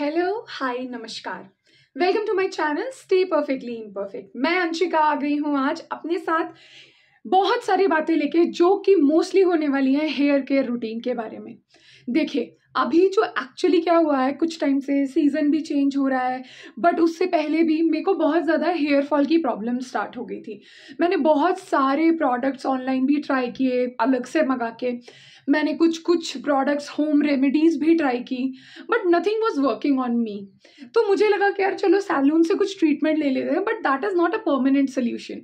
Hello hi नमस्कार welcome to my channel stay perfectly imperfect मैं अंशिका आ गई हूँ आज अपने साथ बहुत सारी बातें लेके जो कि मोस्टली होने वाली हैं हेयर केयर रूटीन के बारे में देखिए अभी जो एक्चुअली क्या हुआ है कुछ टाइम से सीज़न भी चेंज हो रहा है बट उससे पहले भी मेरे को बहुत ज़्यादा हेयर फॉल की प्रॉब्लम स्टार्ट हो गई थी मैंने बहुत सारे प्रोडक्ट्स ऑनलाइन भी ट्राई किए अलग से मंगा के मैंने कुछ कुछ प्रोडक्ट्स होम रेमेडीज़ भी ट्राई की but nothing was working on me तो मुझे लगा कि यार चलो सैलून से कुछ ट्रीटमेंट ले लेते हैं but that is not a permanent solution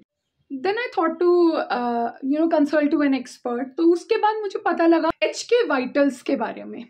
then I thought to you know consult to an expert तो उसके बाद मुझे पता लगा एच के वाइटल्स के बारे में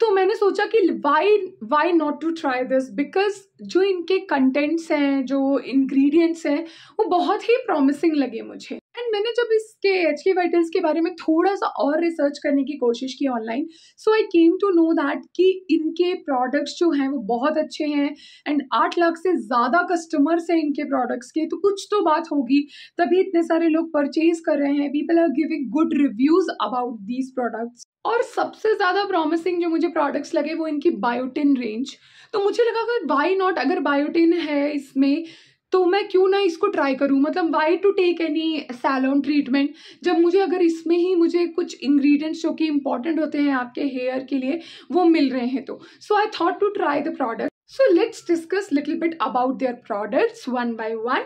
तो मैंने सोचा कि why why not to try this because जो इनके कंटेंट्स हैं जो इंग्रेडिएंट्स हैं वो बहुत ही प्रॉमिसिंग लगे मुझे एंड मैंने जब इसके एच के वाइटल्स के बारे में थोड़ा सा और रिसर्च करने की कोशिश की online so I came to know that कि इनके प्रोडक्ट्स जो हैं वो बहुत अच्छे हैं एंड आठ लाख से ज़्यादा कस्टमर्स हैं इनके प्रोडक्ट्स के तो कुछ तो बात होगी तभी इतने सारे लोग परचेज कर रहे हैं people are giving good reviews about these products और सबसे ज़्यादा प्रॉमिसिंग जो मुझे प्रोडक्ट्स लगे वो इनकी बायोटिन रेंज तो मुझे लगा कि वाई नॉट अगर बायोटिन है इसमें तो मैं क्यों ना इसको ट्राई करूँ मतलब why to take any salon treatment जब मुझे अगर इसमें ही मुझे कुछ इंग्रेडिएंट्स जो कि इंपॉर्टेंट होते हैं आपके हेयर के लिए वो मिल रहे हैं तो so I thought to try the product so let's discuss little bit about their products one by one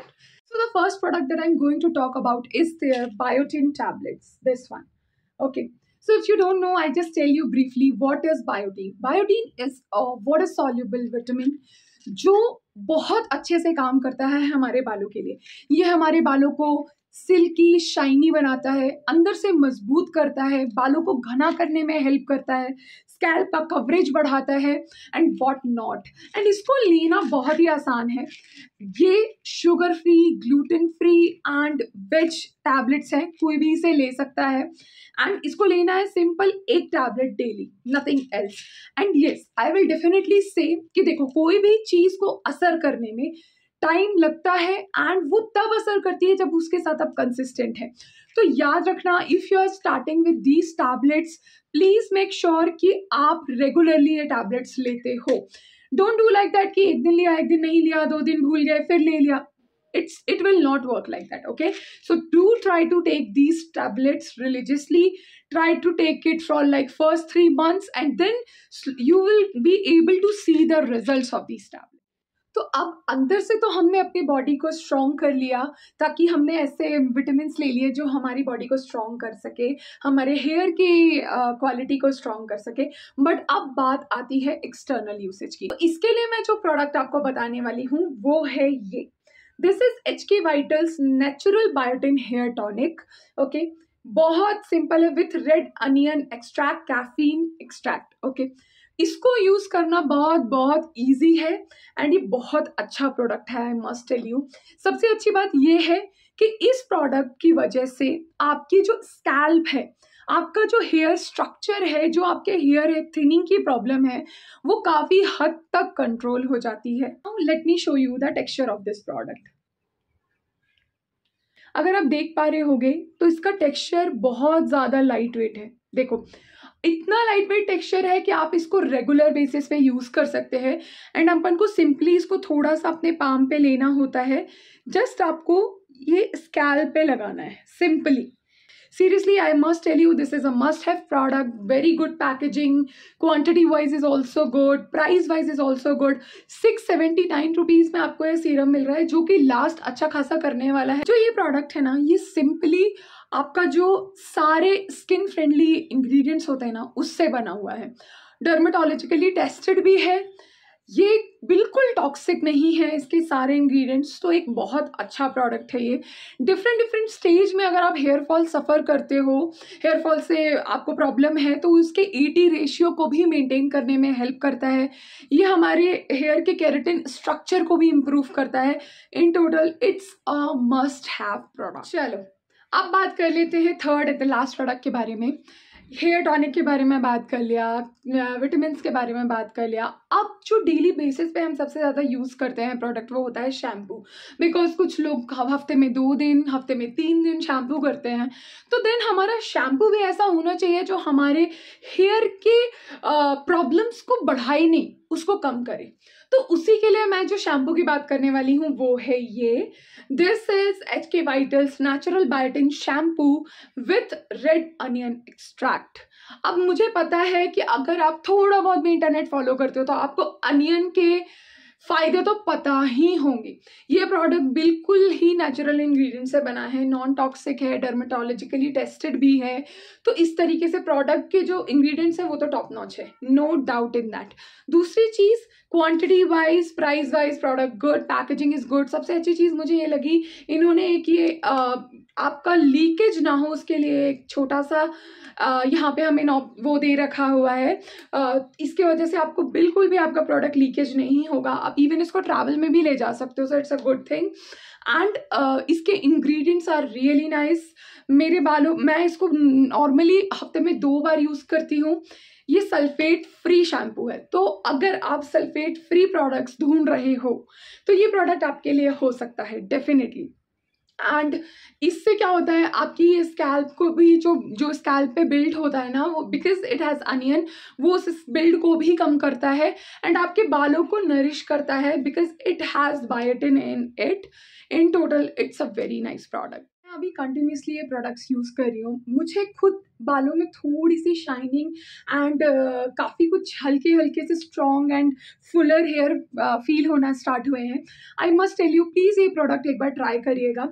so the first product that I am going to talk about is their biotin tablets this one okay so if you don't know I just tell you briefly what is biotin biotin is what is soluble vitamin जो बहुत अच्छे से काम करता है हमारे बालों के लिए ये हमारे बालों को सिल्की शाइनी बनाता है अंदर से मजबूत करता है बालों को घना करने में हेल्प करता है स्कैल्प का कवरेज बढ़ाता है एंड वॉट नॉट एंड इसको लेना बहुत ही आसान है ये sugar free gluten free and veg tablets हैं कोई भी इसे ले सकता है एंड इसको लेना है सिंपल एक tablet daily nothing else and yes I will definitely say कि देखो कोई भी चीज़ को असर करने में टाइम लगता है एंड वो तब असर करती है जब उसके साथ आप कंसिस्टेंट है तो याद रखना if you are starting with these tablets please make sure कि आप रेगुलरली ये टैबलेट्स लेते हो डोंट डू लाइक दैट कि एक दिन लिया एक दिन नहीं लिया दो दिन भूल गए फिर ले लिया it's it will not work like that okay so do try to take these tablets religiously try to take it for like first three months and then you will be able to see the result of these tablet तो अब अंदर से तो हमने अपनी body को strong कर लिया ताकि हमने ऐसे विटामिन ले लिए जो हमारी बॉडी को स्ट्रॉन्ग कर सके हमारे हेयर की क्वालिटी को स्ट्रॉन्ग कर सके बट अब बात आती है एक्सटर्नल यूसेज की तो इसके लिए मैं जो प्रोडक्ट आपको बताने वाली हूँ वो है ये this is H K Vitals natural biotin hair tonic okay बहुत सिंपल है with red onion extract caffeine extract okay okay? इसको यूज़ करना बहुत बहुत ईजी है एंड ये बहुत अच्छा प्रोडक्ट है आई मस्ट टेल यू सबसे अच्छी बात ये है कि इस प्रोडक्ट की वजह से आपकी जो स्कैल्प है आपका जो हेयर स्ट्रक्चर है जो आपके हेयर थिनिंग की प्रॉब्लम है वो काफ़ी हद तक कंट्रोल हो जाती है let me show you the texture of this product अगर आप देख पा रहे होगे तो इसका टेक्सचर बहुत ज़्यादा लाइट वेट है देखो इतना लाइट वेट टेक्स्चर है कि आप इसको रेगुलर बेसिस पे यूज़ कर सकते हैं एंड अपन को सिंपली इसको थोड़ा सा अपने पाम पे लेना होता है जस्ट आपको ये स्कैल पे लगाना है simply seriously i must tell you this is a must have product very good packaging quantity wise is also good price wise is also good 679 rupees mein aapko ye serum mil raha hai jo ki last acha khasa karne wala hai jo ye product hai na ye simply आपका जो सारे skin friendly ingredients होते हैं ना उससे बना हुआ है डर्मेटोलॉजिकली टेस्टेड भी है ये बिल्कुल टॉक्सिक नहीं है इसके सारे इंग्रेडिएंट्स तो एक बहुत अच्छा प्रोडक्ट है ये डिफरेंट डिफरेंट स्टेज में अगर आप हेयर फॉल सफ़र करते हो हेयर फॉल से आपको प्रॉब्लम है तो उसके ईटी रेशियो को भी मेंटेन करने में हेल्प करता है ये हमारे हेयर के कैरेटिन स्ट्रक्चर को भी इम्प्रूव करता है in total it's a must have product चलो अब बात कर लेते हैं third and the last product के बारे में हेयर टॉनिक के बारे में बात कर लिया विटामिन के बारे में बात कर लिया अब जो डेली बेसिस पे हम सबसे ज़्यादा यूज़ करते हैं प्रोडक्ट वो होता है शैम्पू बिकॉज कुछ लोग हफ्ते में दो दिन हफ्ते में तीन दिन शैम्पू करते हैं तो देन हमारा शैम्पू भी ऐसा होना चाहिए जो हमारे हेयर के प्रॉब्लम्स को बढ़ाए नहीं उसको कम करें तो उसी के लिए मैं जो शैम्पू की बात करने वाली हूँ वो है ये this is H K Vitals natural biotin shampoo with red onion extract अब मुझे पता है कि अगर आप थोड़ा बहुत भी इंटरनेट फॉलो करते हो तो आपको अनियन के फ़ायदे तो पता ही होंगे ये प्रोडक्ट बिल्कुल ही नेचुरल इंग्रेडिएंट से बना है नॉन टॉक्सिक है डर्मेटोलॉजिकली टेस्टेड भी है तो इस तरीके से प्रोडक्ट के जो इंग्रेडिएंट्स हैं वो तो टॉप नॉच है नो डाउट इन दैट दूसरी चीज़ quantity wise price wise product good packaging is good सबसे अच्छी चीज़ मुझे ये लगी इन्होंने एक ये आपका लीकेज ना हो उसके लिए एक छोटा सा यहाँ पे हमें नॉ वो दे रखा हुआ है आ, इसके वजह से आपको बिल्कुल भी आपका प्रोडक्ट लीकेज नहीं होगा आप इवन इसको ट्रैवल में भी ले जा सकते हो so it's a good thing and इसके इंग्रेडिएंट्स आर रियली नाइस मेरे बालों मैं इसको नॉर्मली हफ्ते में दो बार यूज़ करती हूँ ये सल्फेट फ्री शैम्पू है तो अगर आप सल्फेट फ्री प्रोडक्ट्स ढूंढ रहे हो तो ये प्रोडक्ट आपके लिए हो सकता है डेफिनेटली एंड इससे क्या होता है आपकी ये स्कैल्प को भी जो जो स्कैल्प पे बिल्ड होता है ना वो बिकॉज इट हैज़ अनियन वो उस बिल्ड को भी कम करता है एंड आपके बालों को नरिश करता है because it has biotin in it in total it's a very nice product अभी कंटिन्यूसली ये प्रोडक्ट्स यूज़ कर रही हूँ मुझे खुद बालों में थोड़ी सी शाइनिंग एंड uh, काफ़ी कुछ हल्के हल्के से strong and fuller hair feel होना स्टार्ट हुए हैं I must tell you please ये प्रोडक्ट एक बार ट्राई करिएगा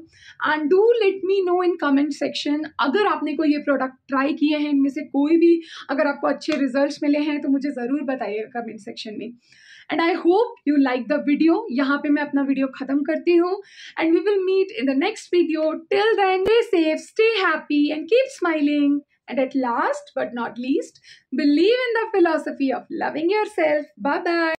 and do let me know in comment section अगर आपने कोई ये प्रोडक्ट ट्राई किए हैं इनमें से कोई भी अगर आपको अच्छे रिजल्ट मिले हैं तो मुझे ज़रूर बताइएगा कमेंट सेक्शन में and I hope you like the video यहाँ पे मैं अपना वीडियो खत्म करती हूँ and we will meet in the next video till then stay safe stay happy and keep smiling at last but not least believe in the philosophy of loving yourself bye bye